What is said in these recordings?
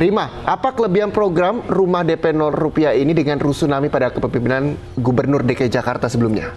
Rima, apa kelebihan program Rumah DP 0 Rupiah ini dengan Rusunami pada kepemimpinan Gubernur DKI Jakarta sebelumnya?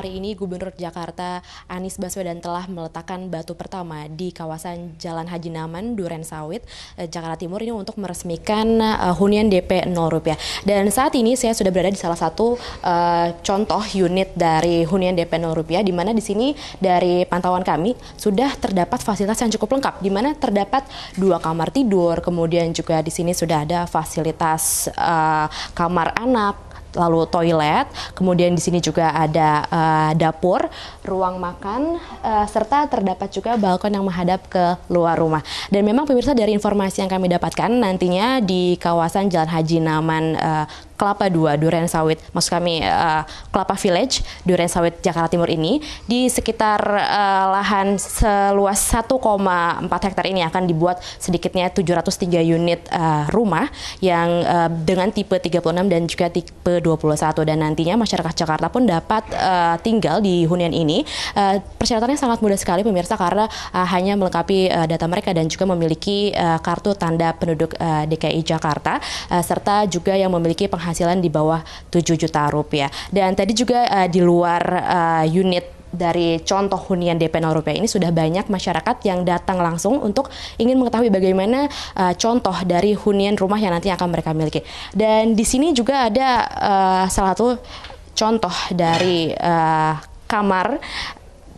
hari ini Gubernur Jakarta Anies Baswedan telah meletakkan batu pertama di kawasan Jalan Haji Naman, Duren Sawit, eh, Jakarta Timur ini untuk meresmikan eh, hunian DP 0 rupiah. Dan saat ini saya sudah berada di salah satu uh, contoh unit dari hunian DP 0 rupiah, di mana di sini dari pantauan kami sudah terdapat fasilitas yang cukup lengkap, di mana terdapat dua kamar tidur, kemudian juga di sini sudah ada fasilitas uh, kamar anak, lalu toilet, kemudian di sini juga ada uh, dapur, ruang makan, uh, serta terdapat juga balkon yang menghadap ke luar rumah. Dan memang pemirsa dari informasi yang kami dapatkan nantinya di kawasan Jalan Haji Naman uh, Kelapa 2 Duren Sawit, maksud kami uh, Kelapa Village Duren Sawit Jakarta Timur ini di sekitar uh, lahan seluas 1,4 hektar ini akan dibuat sedikitnya 703 unit uh, rumah yang uh, dengan tipe 36 dan juga tipe 2021 dan nantinya masyarakat Jakarta pun dapat uh, tinggal di hunian ini. Uh, persyaratannya sangat mudah sekali pemirsa karena uh, hanya melengkapi uh, data mereka dan juga memiliki uh, kartu tanda penduduk uh, DKI Jakarta uh, serta juga yang memiliki penghasilan di bawah 7 juta rupiah. Dan tadi juga uh, di luar uh, unit dari contoh hunian DP 0 rupiah ini sudah banyak masyarakat yang datang langsung untuk ingin mengetahui bagaimana uh, contoh dari hunian rumah yang nanti akan mereka miliki. Dan di sini juga ada uh, salah satu contoh dari uh, kamar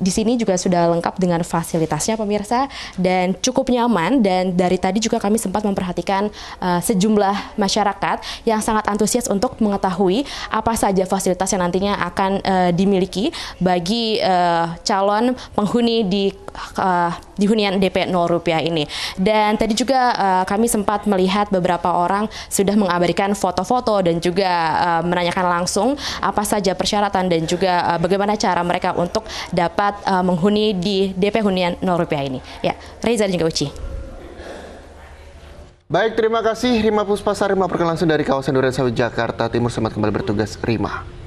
di sini juga sudah lengkap dengan fasilitasnya pemirsa dan cukup nyaman dan dari tadi juga kami sempat memperhatikan uh, sejumlah masyarakat yang sangat antusias untuk mengetahui apa saja fasilitas yang nantinya akan uh, dimiliki bagi uh, calon penghuni di uh, di hunian DP 0 rupiah ini. Dan tadi juga uh, kami sempat melihat beberapa orang sudah mengabadikan foto-foto dan juga uh, menanyakan langsung apa saja persyaratan dan juga uh, bagaimana cara mereka untuk dapat dapat uh, menghuni di DP hunian 0 rupiah ini. Ya, Reza dan juga Uci. Baik, terima kasih Rima Puspasar Rima Perkenalan langsung dari kawasan Duren Sawit Jakarta Timur selamat kembali bertugas Rima.